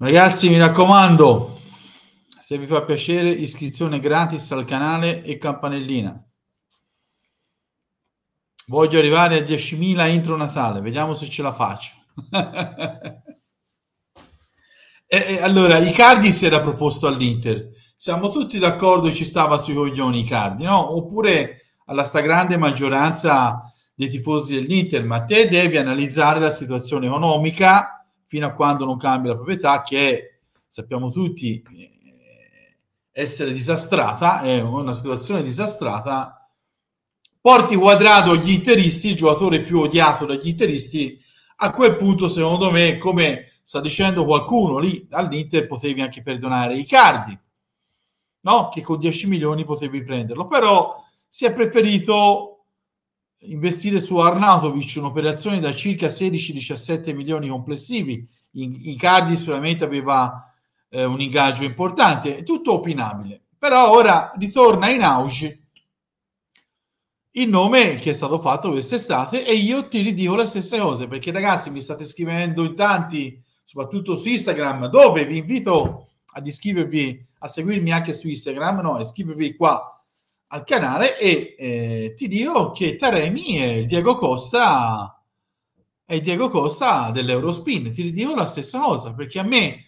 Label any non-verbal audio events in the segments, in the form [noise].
Ragazzi, mi raccomando, se vi fa piacere, iscrizione gratis al canale e campanellina. Voglio arrivare a 10.000 entro Natale, vediamo se ce la faccio. [laughs] e, e, allora, Icardi si era proposto all'Inter. Siamo tutti d'accordo, ci stava sui coglioni Icardi, no? Oppure alla stragrande maggioranza dei tifosi dell'Inter, ma te devi analizzare la situazione economica fino a quando non cambia la proprietà che sappiamo tutti eh, essere disastrata, è una situazione disastrata. Porti quadrato agli interisti, il giocatore più odiato dagli interisti, a quel punto secondo me, come sta dicendo qualcuno lì dall'Inter, potevi anche perdonare Icardi, no? che con 10 milioni potevi prenderlo, però si è preferito investire su Arnautovic un'operazione da circa 16-17 milioni complessivi. I Cardi sicuramente aveva eh, un ingaggio importante, tutto opinabile. Però ora ritorna in auge il nome che è stato fatto quest'estate e io ti ridico le stesse cose perché ragazzi mi state scrivendo in tanti, soprattutto su Instagram, dove vi invito ad iscrivervi, a seguirmi anche su Instagram, no, iscrivervi qua al canale e eh, ti dico che Taremi e il Diego Costa e il Diego Costa dell'Eurospin ti dico la stessa cosa perché a me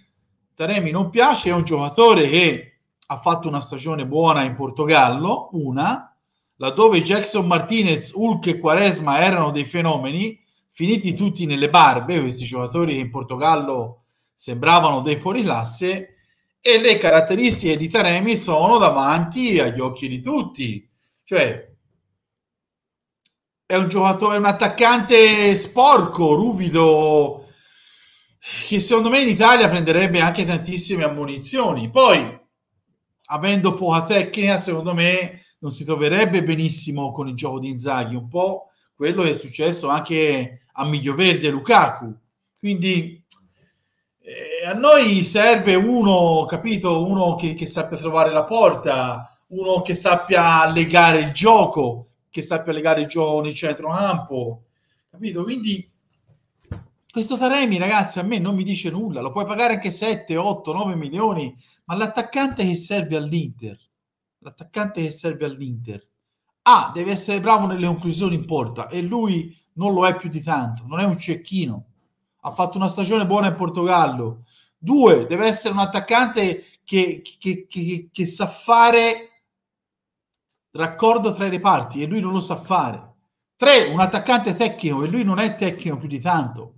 Taremi non piace è un giocatore che ha fatto una stagione buona in Portogallo una laddove Jackson Martinez, Hulk e Quaresma erano dei fenomeni finiti tutti nelle barbe questi giocatori che in Portogallo sembravano dei fuorilasse e le caratteristiche di Taremi sono davanti agli occhi di tutti. Cioè, è un giocatore, un attaccante sporco, ruvido, che secondo me in Italia prenderebbe anche tantissime ammunizioni. Poi, avendo poca tecnica, secondo me non si troverebbe benissimo con il gioco di Inzaghi, un po' quello che è successo anche a Miglioverde e Lukaku. Quindi a noi serve uno, capito, uno che, che sappia trovare la porta, uno che sappia legare il gioco, che sappia legare il gioco nel centrocampo, capito? Quindi questo Taremi, ragazzi, a me non mi dice nulla, lo puoi pagare anche 7, 8, 9 milioni, ma l'attaccante che serve all'Inter, l'attaccante che serve all'Inter, ah, deve essere bravo nelle conclusioni in porta e lui non lo è più di tanto, non è un cecchino ha fatto una stagione buona in Portogallo. Due, deve essere un attaccante che, che, che, che sa fare raccordo tra i reparti e lui non lo sa fare. Tre, un attaccante tecnico e lui non è tecnico più di tanto.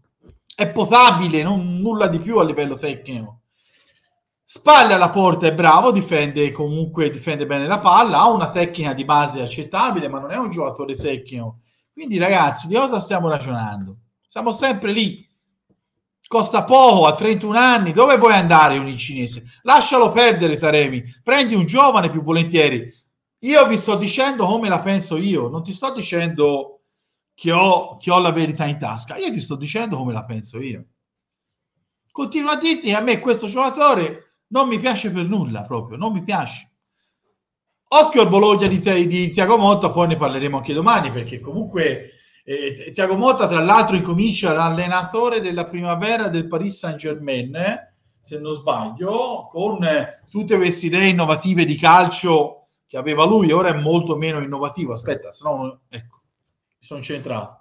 È potabile, non nulla di più a livello tecnico. Spalle alla porta è bravo, difende comunque difende bene la palla, ha una tecnica di base accettabile, ma non è un giocatore tecnico. Quindi ragazzi, di cosa stiamo ragionando? Siamo sempre lì costa poco, a 31 anni, dove vuoi andare un cinese? Lascialo perdere Taremi, prendi un giovane più volentieri. Io vi sto dicendo come la penso io, non ti sto dicendo che ho, che ho la verità in tasca, io ti sto dicendo come la penso io. Continuo a dirti che a me questo giocatore non mi piace per nulla, proprio, non mi piace. Occhio al Bologna di, di Tiago Motta, poi ne parleremo anche domani, perché comunque eh, Tiago Motta, tra l'altro, incomincia l'allenatore della primavera del Paris Saint-Germain, eh, se non sbaglio, con tutte queste idee innovative di calcio che aveva lui, ora è molto meno innovativo. Aspetta, se no, ecco, mi sono centrato.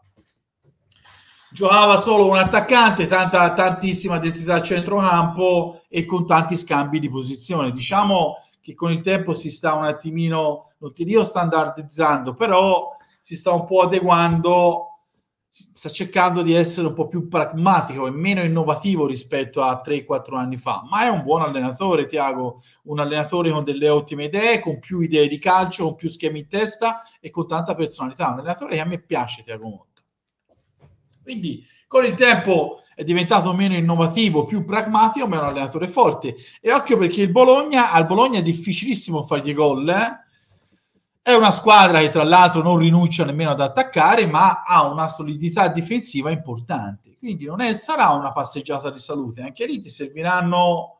Giocava solo un attaccante, tanta, tantissima densità a centrocampo e con tanti scambi di posizione. Diciamo che con il tempo si sta un attimino, non ti dico standardizzando, però si sta un po' adeguando, sta cercando di essere un po' più pragmatico e meno innovativo rispetto a 3-4 anni fa, ma è un buon allenatore, Tiago, un allenatore con delle ottime idee, con più idee di calcio, con più schemi in testa e con tanta personalità, un allenatore che a me piace, Tiago Motta. Quindi con il tempo è diventato meno innovativo, più pragmatico, ma è un allenatore forte. E occhio perché il Bologna, al Bologna è difficilissimo fargli gol, eh? È una squadra che tra l'altro non rinuncia nemmeno ad attaccare, ma ha una solidità difensiva importante. Quindi non è, sarà una passeggiata di salute, anche lì ti serviranno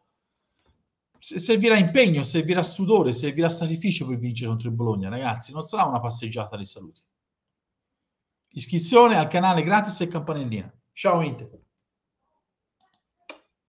servirà impegno, servirà sudore, servirà sacrificio per vincere contro il Bologna, ragazzi, non sarà una passeggiata di salute. Iscrizione al canale gratis e campanellina. Ciao Inter.